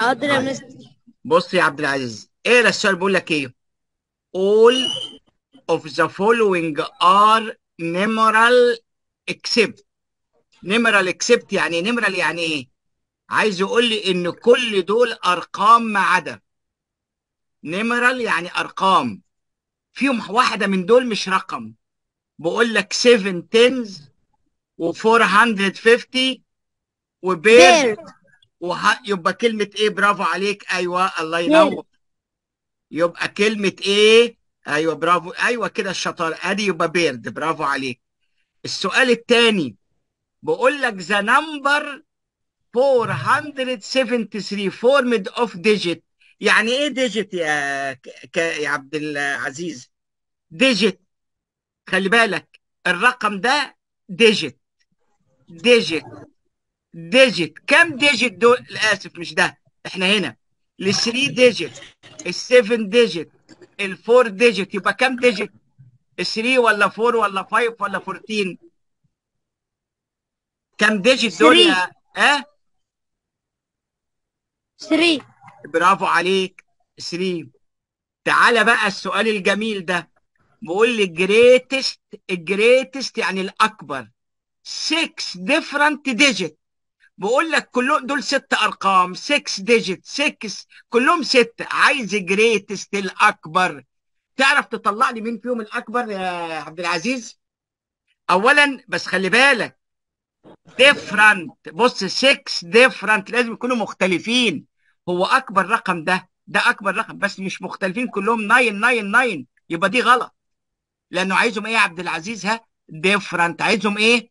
حاضر يا مستر بص يا عبد العزيز اقرا إيه السؤال بيقول لك ايه all of the following are numeral except numeral except يعني numeral يعني ايه عايز يقول لي ان كل دول ارقام ما عدا numeral يعني ارقام فيهم واحده من دول مش رقم بقول لك 7 10 و 450 وبيرد وح... يبقى كلمة إيه برافو عليك أيوه الله إيه؟ ينور يبقى كلمة إيه أيوه برافو أيوه كده الشطارة أدي يبقى بيرد برافو عليك السؤال الثاني بقول لك ذا نمبر 473 فورمد اوف ديجيت يعني ايه ديجيت يا ك... يا عبد العزيز ديجيت خلي بالك الرقم ده ديجيت ديجيت ديجيت كم ديجيت دول اسف مش ده احنا هنا ال 3 ديجيت ال 7 ديجيت ال 4 ديجيت يبقى كم ديجيت 3 ولا 4 ولا 5 ولا 14 كم ديجيت دول يا ها 3 برافو عليك 3 تعالى بقى السؤال الجميل ده بقول لي جريتست جريتست يعني الاكبر 6 ديفرنت ديجيت بقول لك كلهم دول ست ارقام 6 ديجيت 6 كلهم ست عايز جريتست الاكبر تعرف تطلع لي مين فيهم الاكبر يا عبد العزيز اولا بس خلي بالك ديفرنت بص 6 ديفرنت لازم يكونوا مختلفين هو اكبر رقم ده ده اكبر رقم بس مش مختلفين كلهم 999 يبقى دي غلط لانه عايزهم ايه يا عبد العزيز ها ديفرنت عايزهم ايه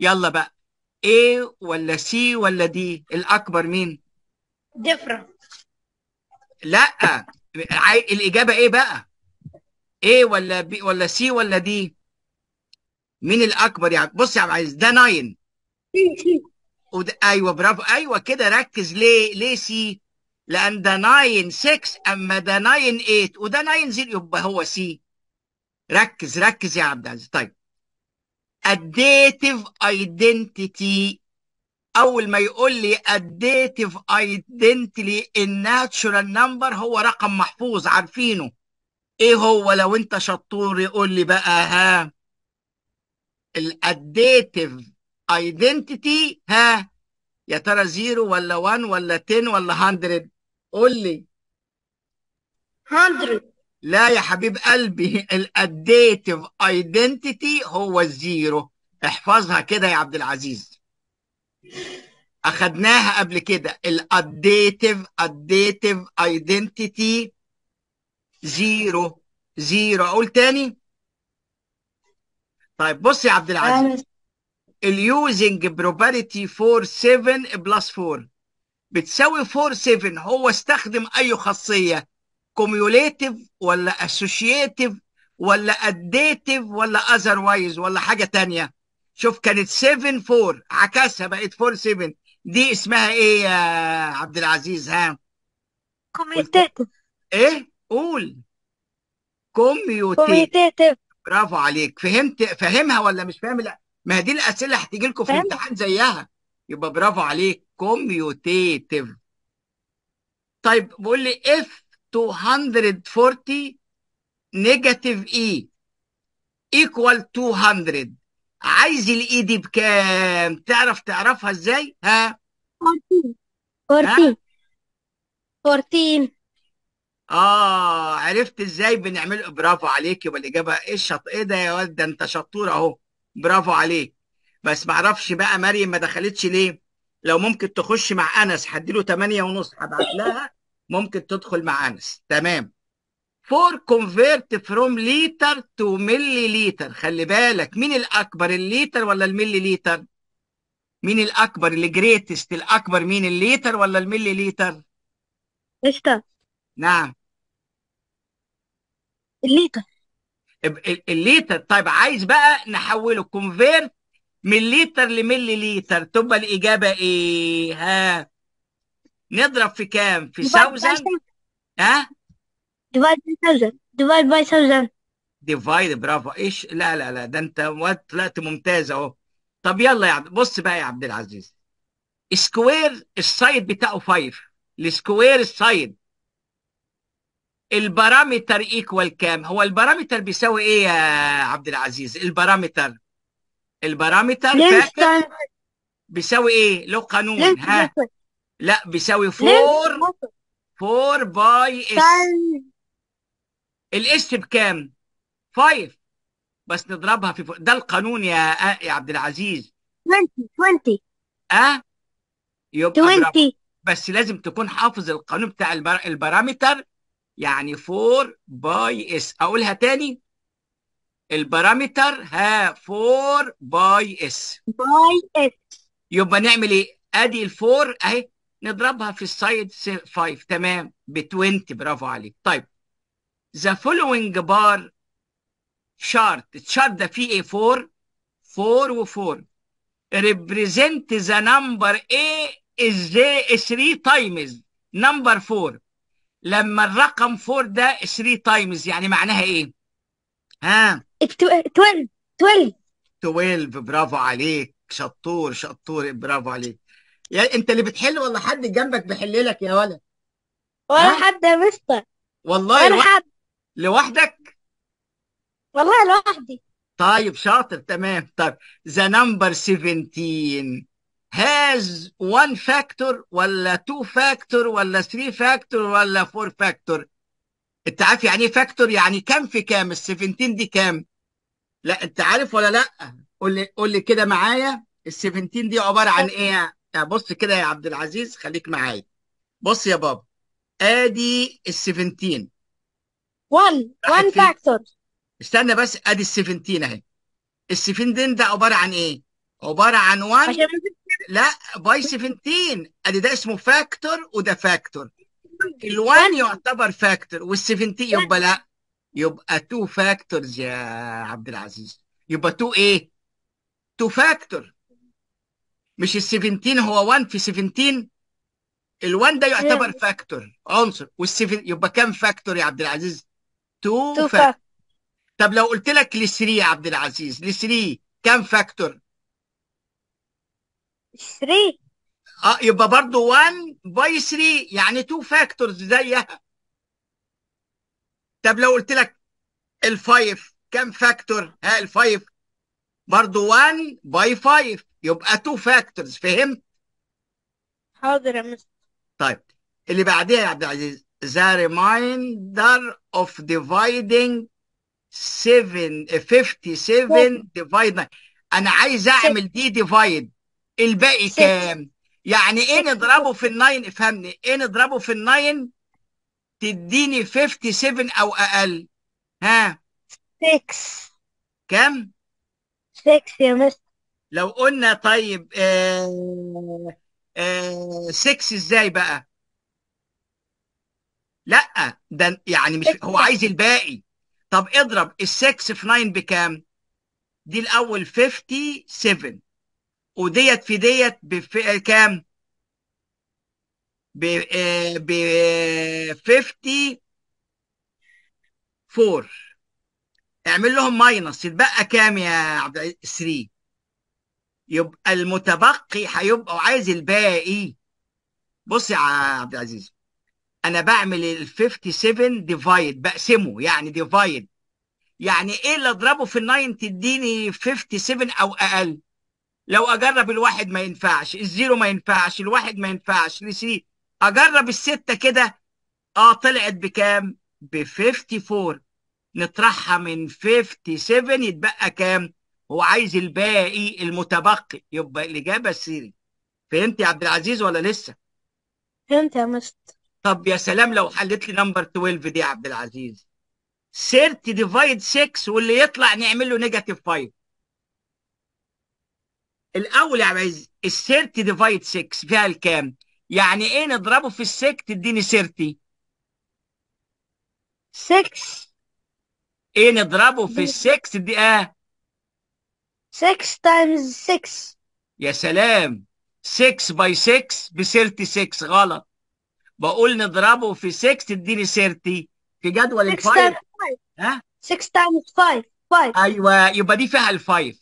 يلا بقى A ولا C ولا D الأكبر مين؟ different لا الإجابة إيه بقى؟ A ولا B ولا C ولا D؟ مين الأكبر يعني؟ بص يا عم عايز ده 9 وده أيوه برافو أيوه كده ركز ليه؟ ليه C؟ لأن ده 9 6 أما ده 9 8 وده 9 0 يبقى هو C ركز ركز يا عبد العزيز طيب الديتيف ايدنتيتي اول ما يقول لي الديتيف ايدنتيتي الناتشورال نمبر هو رقم محفوظ عارفينه ايه هو لو انت شطور يقول لي بقى ها الاديتيف ايدنتيتي ها يا ترى زيرو ولا 1 ولا 10 ولا 100 قول لي 100 لا يا حبيب قلبي الاديتيف ايدنتيتي هو الزيرو احفظها كده يا عبد العزيز اخدناها قبل كده الاديتيف اديتيف ايدنتيتي زيرو زيرو اقول تاني طيب بص يا عبد العزيز اليوزنج بروبابيلتي 4 7 بلس 4 بتساوي 4 7 هو استخدم اي خاصيه كوميوليتيف ولا اسوشيتيف ولا اديتيف ولا اذروايز ولا حاجه تانية شوف كانت 7 4 عكسها بقت 4 7 دي اسمها ايه يا عبد العزيز ها كوميوتيتيف ايه قول كوميوتيف برافو عليك فهمت فاهمها ولا مش فاهم لا ما هي دي الاسئله هتيجي لكم في الامتحان زيها يبقى برافو عليك كوميوتيتيف طيب بقول لي اف 240 نيجاتيف اي ايكوال 200 عايز الاي دي بكام تعرف تعرفها ازاي ها 14 14 اه عرفت ازاي بنعمل برافو عليك يبقى الاجابه ايه الشط ايه ده يا واد ده انت شطور اهو برافو عليك بس ما اعرفش بقى مريم ما دخلتش ليه لو ممكن تخش مع انس هديله 8 ونص هبعت لها ممكن تدخل مع انس تمام فور كونفيرت فروم لتر تو ملي لتر خلي بالك مين الاكبر الليتر ولا الملي لتر مين الاكبر الجريتست الاكبر مين الليتر ولا الملي لتر اشتا نعم الليتر الليتر طيب عايز بقى نحوله كونفيرت من لتر لملي لتر تبقى الاجابه ايه ها نضرب في كام في 1000 ها ديفايد باي 1000 ديفايد باي 1000 ديفايد برافو ايش لا لا لا ده انت طلعت ممتاز اهو طب يلا يا عبد بص بقى يا عبد العزيز سكوير السايد بتاعه 5 السكوير السايد البارامتر ايكوال كام هو البارامتر بيساوي ايه يا عبد العزيز البارامتر البارامتر فاكر بيساوي ايه له قانون ها لا بيساوي 4 4 باي اس الاس بكام؟ 5 بس نضربها في ده القانون يا يا عبد العزيز 20 20 اه يبقى 20 بس لازم تكون حافظ القانون بتاع البر... البارامتر يعني 4 باي اس اقولها تاني البارامتر ها 4 باي اس باي اس يبقى نعمل ايه ادي ال4 اهي نضربها في السايد 5 تمام ب 20 برافو عليك طيب ذا فولوينج بار شارت الشارت ده فيه ايه 4 4 و4 ريبريزنت ذا نمبر ايه از 3 تايمز نمبر 4 لما الرقم 4 ده 3 تايمز يعني معناها ايه؟ ها 12 12 12 برافو عليك شطور شطور برافو عليك يا انت اللي بتحل ولا حد جنبك بيحل لك يا ولد ولا حد يا مستر والله ولا حد لوحدك والله لوحدي طيب شاطر تمام طيب ذا نمبر 17 هاز 1 فاكتور ولا 2 فاكتور ولا 3 فاكتور ولا 4 فاكتور انت عارف يعني ايه فاكتور يعني كام في كام ال 17 دي كام لا انت عارف ولا لا قول لي قول لي كده معايا ال 17 دي عباره عن ايه يعني بص كده يا عبد العزيز خليك معايا بص يا بابا ادي ال 17 1 1 فاكتور استنى بس ادي ال 17 اهي ال 17 ده عباره عن ايه عباره عن 1 عشان لا باي 17 ادي ده اسمه فاكتور وده فاكتور ال1 يعتبر فاكتور وال17 يبقى لا يبقى 2 فاكتورز يا عبد العزيز يبقى 2 ايه 2 فاكتور مش ال 17 هو 1 في 17 ال 1 ده يعتبر فاكتور عنصر وال 7 يبقى كام فاكتور يا عبد العزيز؟ 2 فاكتور طب لو قلت لك ل 3 يا عبد العزيز ل 3 كام فاكتور؟ 3 اه يبقى برضه 1 باي 3 يعني 2 فاكتورز زيها طب لو قلت لك ال 5 كام فاكتور؟ ها ال 5 برضه 1 باي 5 يبقى تو فاكتورز فهمت؟ حاضر يا مستر طيب اللي بعديها يا عبد العزيز the reminder of dividing 7 57 divided انا عايز اعمل دي ديفايد الباقي كام؟ يعني ايه نضربه في الناين افهمني ايه نضربه في الناين تديني 57 او اقل ها 6 كام 6 يا مستر لو قلنا طيب ااا آه آه ازاي بقى؟ لا ده يعني مش هو عايز الباقي طب اضرب ال 6 في 9 بكام؟ دي الاول 57 وديت في ديت بكام؟ ب آه، ب 54 آه، آه، اعمل لهم ماينس يتبقى كام يا عبد العزيز 3 يبقى المتبقي هيبقى وعايز الباقي بص يا عبد العزيز انا بعمل ال 57 ديفايد بقسمه يعني ديفايد يعني ايه اللي اضربه في الناين تديني 57 او اقل لو اجرب الواحد ما ينفعش الزيرو ما ينفعش الواحد ما ينفعش لسي اجرب الستة كده اه طلعت بكام ب 54 نطرحها من 57 يتبقى كام هو عايز الباقي المتبقي يبقى الإجابة سيري فهمت يا عبد العزيز ولا لسه؟ فهمت يا مستر طب يا سلام لو حلت لي نمبر 12 دي يا عبد العزيز 30 ديفايد 6 واللي يطلع نعمل له نيجاتيف 5 الاول يا عبد العزيز ال 30 ديفايد 6 فيها الكام؟ يعني ايه نضربه في ال 6 تديني 30 6 ايه نضربه في ال 6 دي اه 6 تايمز 6 يا سلام 6 باي 6 ب 36 غلط بقول نضربه في 6 تديني 30 في جدول ال 5 ها 6 تايمز 5 5 ايوه يبقى دي فيها ال 5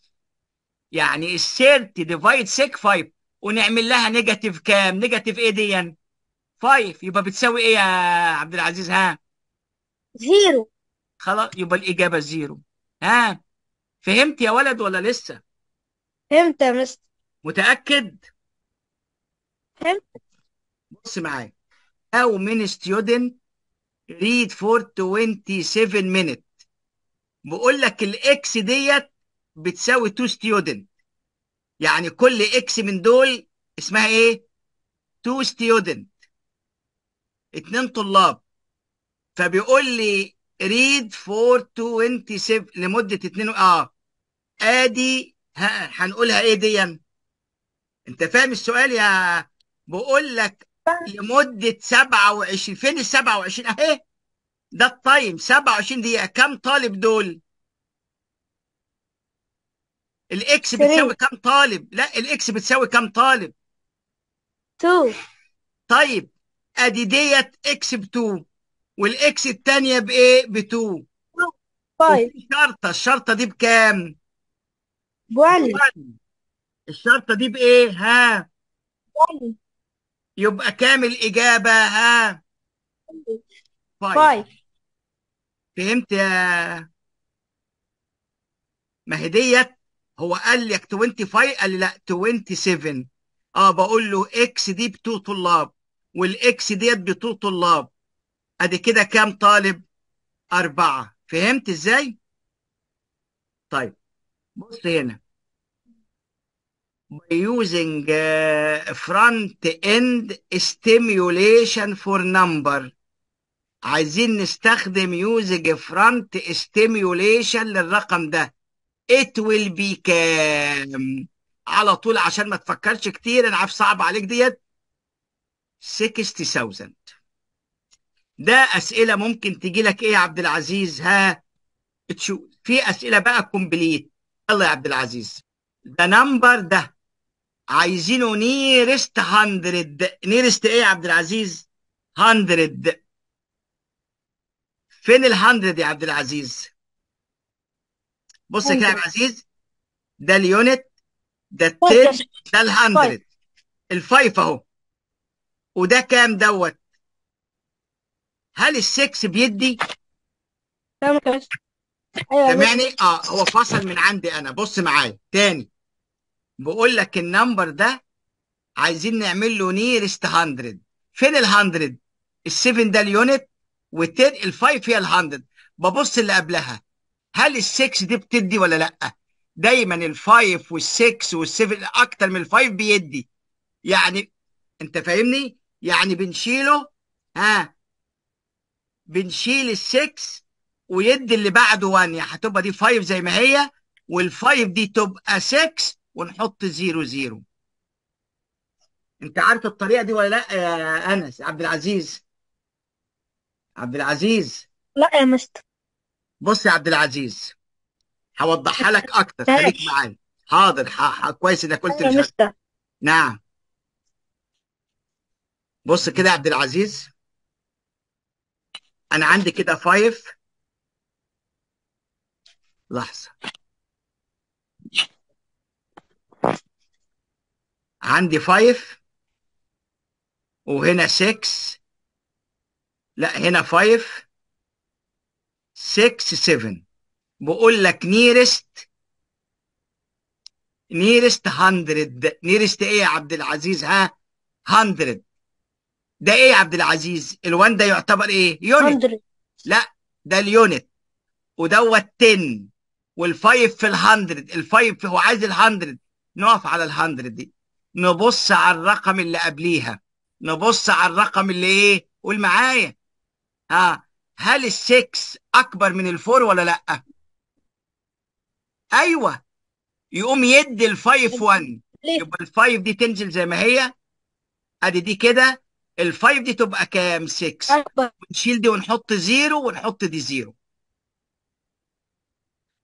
يعني ال 30 ديفايد 6 5 ونعمل لها نيجاتيف كام؟ نيجاتيف ايه دي؟ 5 يبقى بتساوي ايه يا عبد العزيز ها؟ زيرو خلاص يبقى الاجابه زيرو ها فهمت يا ولد ولا لسه فهمت يا مستر متأكد فهمت بص معايا how many students read for 27 minutes؟ بقول لك الاكس ديت بتساوي 2 students يعني كل اكس من دول اسمها ايه 2 students اتنين طلاب فبيقول لي read for 27 لمدة اتنين اه ادي ها هنقولها ايه دي انت فاهم السؤال يا بقول لك لمده 27 فين ال 27 اهي ده التايم 27 دقيقه كم طالب دول الاكس بتساوي كم طالب لا الاكس بتساوي كم طالب 2 طيب ادي ديت اكس ب 2 والاكس الثانيه بايه ب 2 5 الشرطه الشرطه دي بكام بولي الشرطة دي بإيه؟ ها؟ بولي يبقى كام الإجابة؟ ها؟ فايف طيب. فهمت يا ما هي ديت هو قال لك 25 قال لي لا 27 اه بقول له اكس دي بتو طلاب والاكس ديت بتو طلاب ادي كده كام طالب؟ أربعة فهمت ازاي؟ طيب بص هنا by using uh, front end stimulation for number عايزين نستخدم using front stimulation للرقم ده it will be كام على طول عشان ما تفكرش كتير انا عارف صعب عليك ديت 60000 ده اسئله ممكن تجي لك ايه يا عبد العزيز ها تشوف في اسئله بقى كومبليت يلا يا عبد العزيز ده نمبر ده عايزينه نيرست 100 نيرست ايه يا عبد العزيز 100 فين ال 100 يا عبد العزيز بص كده يا عبد العزيز ده اليونت ده طيب، التيل طيب. ده ال 100 الفايف اهو وده كام دوت هل السكس بيدي تمام ايوه سامعني إيه؟ اه هو فصل من عندي انا بص معايا تاني بقول لك النمبر ده عايزين نعمل له نيرست 100 فين ال 100 ال7 ده اليونت وال ال5 هي ال100 ببص اللي قبلها هل ال6 دي بتدي ولا لا دايما ال5 وال6 وال7 اكتر من ال5 بيدي يعني انت فاهمني يعني بنشيله ها بنشيل ال6 ويدي اللي بعده 1 يعني هتبقى دي 5 زي ما هي وال5 دي تبقى 6 ونحط 0 0 انت عارف الطريقه دي ولا لا يا انس عبد العزيز عبد العزيز لا يا مستر بص يا عبد العزيز هوضحها لك اكتر خليك معايا حاضر ح... كويس انك قلت يا مستر نعم بص كده يا عبد العزيز انا عندي كده 5 لحظة عندي 5 وهنا 6 لا هنا 5 6 7 بقول لك نيرست نيرست 100 نيرست ايه يا عبد العزيز ها 100 ده ايه يا عبد العزيز ال1 ده يعتبر ايه يونت 100 لا ده اليونت ودوت 10 وال5 في ال 100 ال5 هو عايز ال 100 نقف على ال 100 دي نبص على الرقم اللي قبليها نبص على الرقم اللي ايه قول معايا ها هل ال 6 اكبر من ال 4 ولا لا؟ ايوه يقوم يدي ال 5 1 يبقى ال 5 دي تنزل زي ما هي ادي دي كده ال 5 دي تبقى كام 6 نشيل دي ونحط 0 ونحط دي 0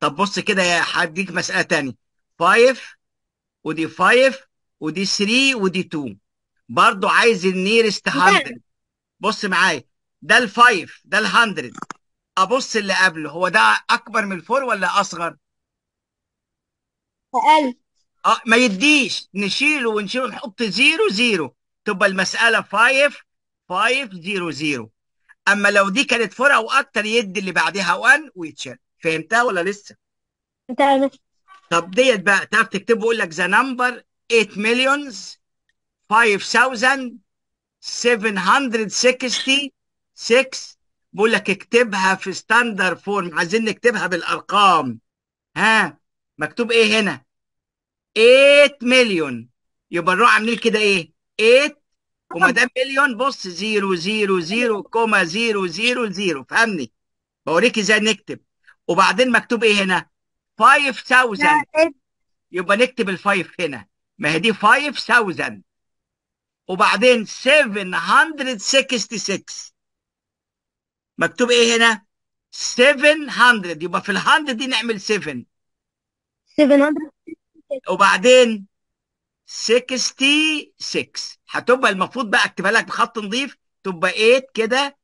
طب بص كده هديك مساله ثانيه 5 ودي 5 ودي 3 ودي 2 برضو عايز النيرست 100 بص معايا ده ال 5 ده ال 100 ابص اللي قبله هو ده اكبر من الفور ولا اصغر؟ اقل اه ما يديش نشيله ونشيله نحط زيرو زيرو تبقى المساله 5 5 0 0 اما لو دي كانت فور او اكتر يدي اللي بعدها 1 ويتشال فهمتها ولا لسه؟ تمام طب ديت بقى تعرف تكتبه يقول لك ذا نمبر 8 مليونز 5766 بقول لك اكتبها في ستاندر فورم عايزين نكتبها بالارقام ها مكتوب ايه هنا 8 مليون يبقى نروح عاملين كده ايه 8 وما دام مليون بص 0 0 0 0 0 فهمني بوريك ازاي نكتب وبعدين مكتوب ايه هنا 5000 إيه؟ يبقى نكتب ال5 هنا ما هي دي 5000 وبعدين 766 مكتوب ايه هنا 700 يبقى في ال100 دي نعمل 7 700 وبعدين 66 هتبقى المفروض بقى اكتبها لك بخط نظيف تبقى 8 كده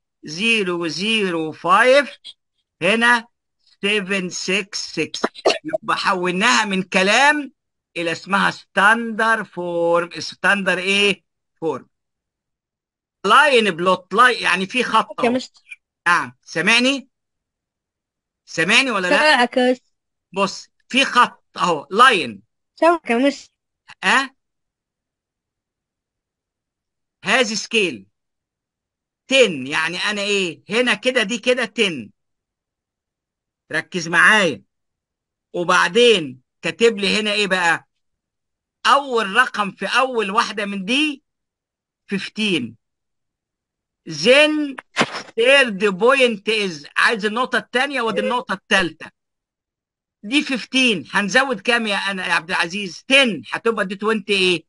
005 هنا 766 يبقى حولناها من كلام الى اسمها ستاندر فورم ستاندر ايه فورم لاين بلوت لاين يعني في خط يا نعم سامعني سامعني ولا لا سامعك بص في خط اهو لاين سامعك يا ها هذه سكيل 10 يعني انا ايه هنا كده دي كده 10 ركز معايا وبعدين كاتب لي هنا ايه بقى اول رقم في اول واحده من دي 15 زين ثيرد بوينت از عايز النقطه الثانيه وادي النقطه الثالثه دي 15 هنزود كام يا انا يا عبد العزيز 10 هتبقى دي 20 ايه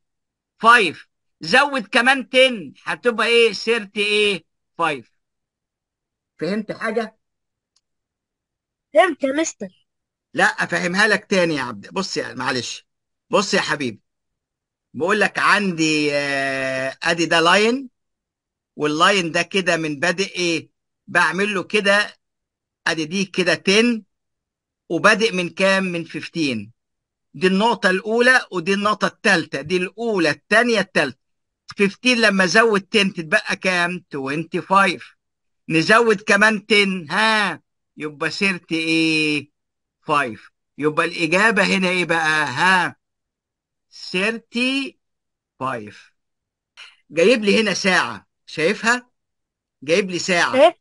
5 زود كمان 10 هتبقى ايه 30 ايه 5 فهمت حاجه فهمت يا مستر لا افهمها لك تاني يا عبد بص يا معلش بص يا حبيبي بقول لك عندي آه، ادي ده لاين واللاين ده كده من بادئ ايه بعمل له كده ادي دي كده 10 وبادئ من كام من 15 دي النقطة الأولى ودي النقطة الثالثة دي الأولى الثانية الثالثة 15 لما أزود 10 تتبقى كام؟ 25 نزود كمان 10 ها يبقى سيرت ايه 5 يبقى الاجابه هنا ايه بقى ها 35 جايب لي هنا ساعه شايفها جايب لي ساعه ايه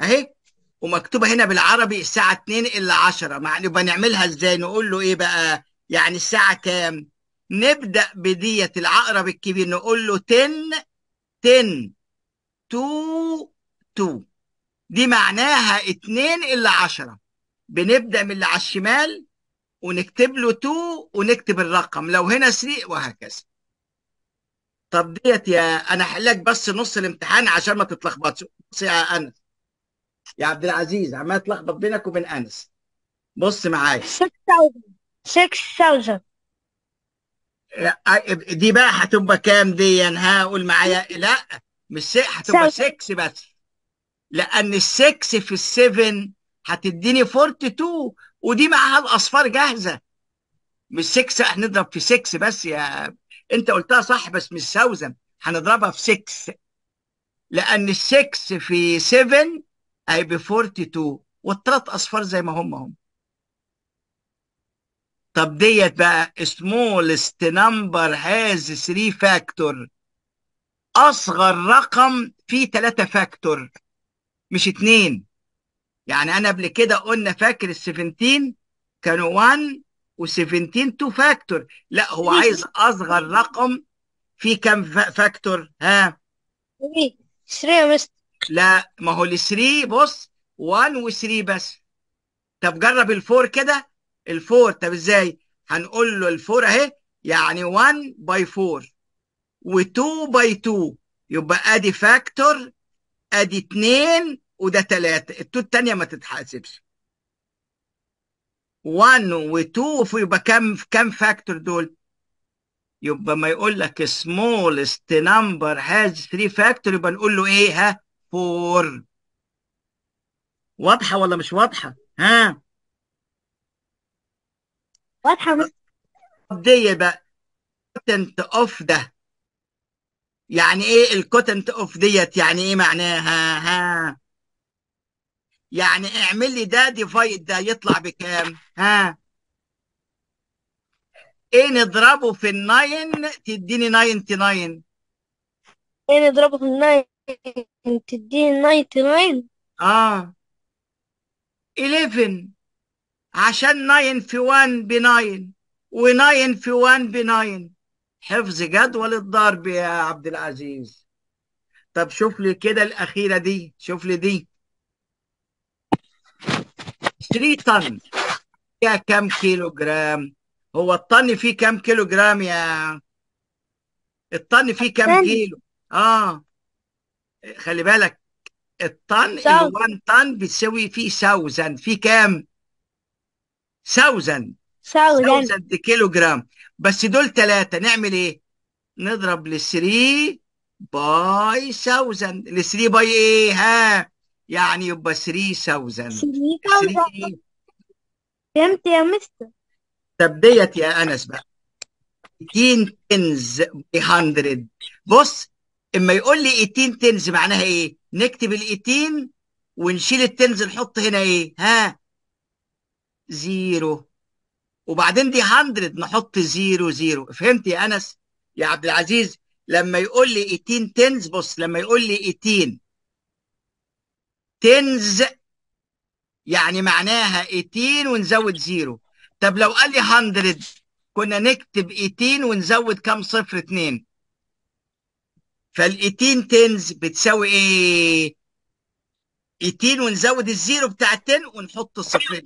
اهي ومكتوبه هنا بالعربي الساعه 2 الا 10 مع يبقى نعملها ازاي نقول له ايه بقى يعني الساعه كام نبدا بديت العقرب الكبير نقول له 10 10 2 2 دي معناها 2 إلا 10 بنبدأ من اللي على الشمال ونكتب له 2 ونكتب الرقم لو هنا 3 وهكذا طب ديت يا انا هحلك بس نص الامتحان عشان ما تتلخبطش بص يا انس يا عبد العزيز عمال اتلخبط بينك وبين انس بص معايا 6000 6000 آه، دي بقى هتبقى كام دي ها قول معايا لا مش هتبقى 6 بس لان ال6 في ال7 هتديني 42 ودي معاها الاصفار جاهزه مش 6 هنضرب في 6 بس يا انت قلتها صح بس مش سوزن هنضربها في 6 لان ال 6 في 7 هيبقى 42 والثلاث اصفار زي ما هم هم طب ديت بقى smallest number has 3 factor اصغر رقم فيه 3 فاكتور مش اتنين يعني انا قبل كده قلنا فاكر ال 17 كانوا 1 و17 تو فاكتور لا هو عايز اصغر رقم في كام فاكتور ها 3 3 يا مستر لا ما هو ال 3 بص 1 و3 بس طب جرب الفور كده الفور طب ازاي هنقول له الفور اهي يعني 1 باي 4 و2 باي 2 يبقى ادي فاكتور ادي اتنين وده تلاتة التو التانية ما تتحاسبش 1 و2 يبقى كم كم فاكتور دول يبقى ما يقول لك smallest number has 3 فاكتور يبقى نقول له ايه ها 4 واضحه ولا مش واضحه ها واضحه دي بقى important اوف ده يعني ايه الكوتنت اوف ديت يعني ايه معناها ها يعني اعمل لي ده ديفايد ده يطلع بكام ها ايه نضربه في الناين تديني 99 ايه نضربه في الناين تديني 99 اه 11 عشان 9 في 1 ب 9 و9 في 1 ب 9 حفظ جدول الضرب يا عبد العزيز طب شوف لي كده الأخيرة دي شوف لي دي 3 طن يا كام كيلو جرام؟ هو الطن فيه كام كيلو جرام يا الطن فيه كام كيلو؟ اه خلي بالك الطن ال 1 طن بتساوي فيه 1000 فيه كام؟ 1000 1000 كيلو جرام بس دول ثلاثة نعمل ايه نضرب ل 3 باي 1000 ل 3 باي ايه ها يعني يبقى 3000 3000 فهمت يا مستر طب ديت يا انس بقى 18 تنز باي 100 بص اما يقول لي 18 تنز معناها ايه نكتب ال 18 ونشيل التنز نحط هنا ايه ها زيرو وبعدين دي 100 نحط زيرو زيرو فهمت يا انس يا عبد العزيز لما يقول لي 18 تنز بص لما يقول لي 18 تنز يعني معناها 18 ونزود زيرو طب لو قال لي 100 كنا نكتب 18 ونزود كام صفر 2 فال 18 تنز بتساوي ايه 18 ونزود الزيرو بتاع 10 ونحط الصفرين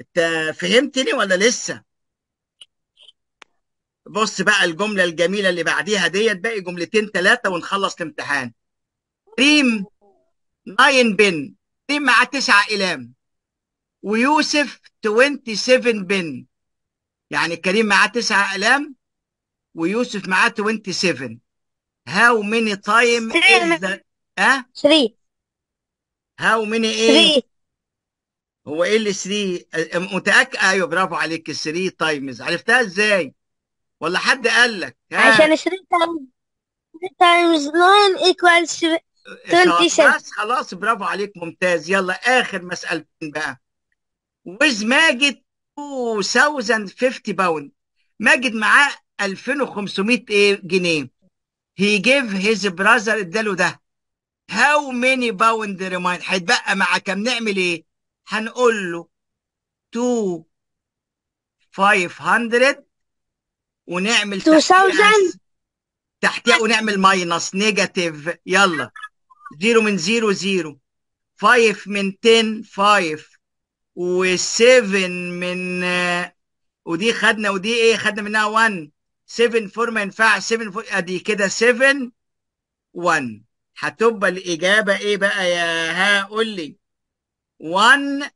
انت فهمتني ولا لسه بص بقى الجملة الجميلة اللي بعديها ديت باقي جملتين ثلاثة ونخلص الامتحان ريم ناين بن ريم مع تسعة إلام ويوسف 27 بن يعني كريم معاه تسعة إلام ويوسف معاه 27 هاو ميني تايم از ها 3 هاو ميني ايه 3 هو ايه ال 3 متاكد ايوه برافو عليك ال 3 تايمز عرفتها ازاي؟ ولا حد قال لك؟ عشان 3 تايمز 3 تايمز 9 ايكوالز 27 بس خلاص برافو عليك ممتاز يلا اخر مسالتين بقى ويز ماجد 2050 باوند ماجد معاه 2500 ايه جنيه هي جيف هيز براذر اداله ده هاو ميني باوند ريمايند هيتبقى مع كام نعمل ايه؟ هنقول له تو 500 ونعمل 2000 تحتيها ونعمل ماينس نيجاتيف يلا زيرو من زيرو زيرو 5 من 10 5 و7 من آه، ودي خدنا ودي ايه خدنا منها 1 7 4 ما ينفعش 7 فور ادي كده 7 1 هتبقى الاجابه ايه بقى يا ها قول لي 1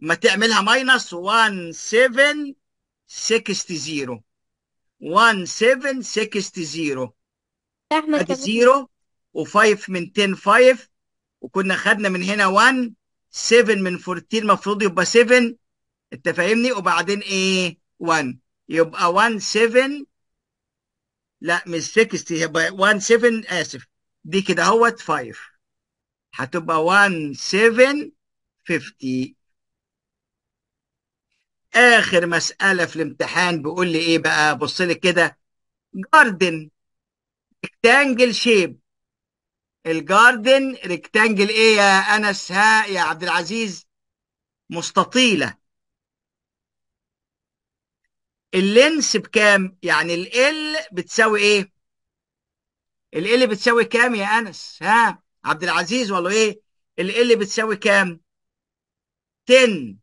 ما تعملها ماينس 1760 1760 ادي 0 و5 من 10 5 وكنا خدنا من هنا 1 7 من 14 المفروض يبقى 7 انت فاهمني وبعدين ايه 1 يبقى 1 7 لا مش 60 يبقى 1 7 اسف دي كده اهوت 5 هتبقى 1 7 50 اخر مساله في الامتحان بيقول لي ايه بقى بص لي كده جاردن ريكتانجل شيب الجاردن ريكتانجل ايه يا انس ها يا عبد العزيز مستطيله اللينس بكام يعني ال بتساوي ايه ال بتساوي كام يا انس ها عبد العزيز والله ايه ال بتساوي كام 10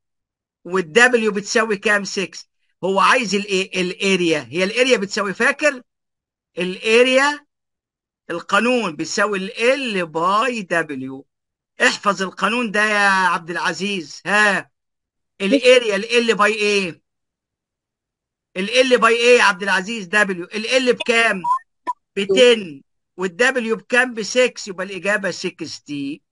والدبليو بتساوي كام 6 هو عايز الايه الاريا هي الاريا بتساوي فاكر الاريا القانون بيساوي ال ال باي دبليو احفظ القانون ده يا عبد العزيز ها الاريا ال ال باي ايه ال ال باي ايه يا عبد العزيز دبليو ال بكام ب 10 والدبليو بكام ب 6 يبقى الاجابه 60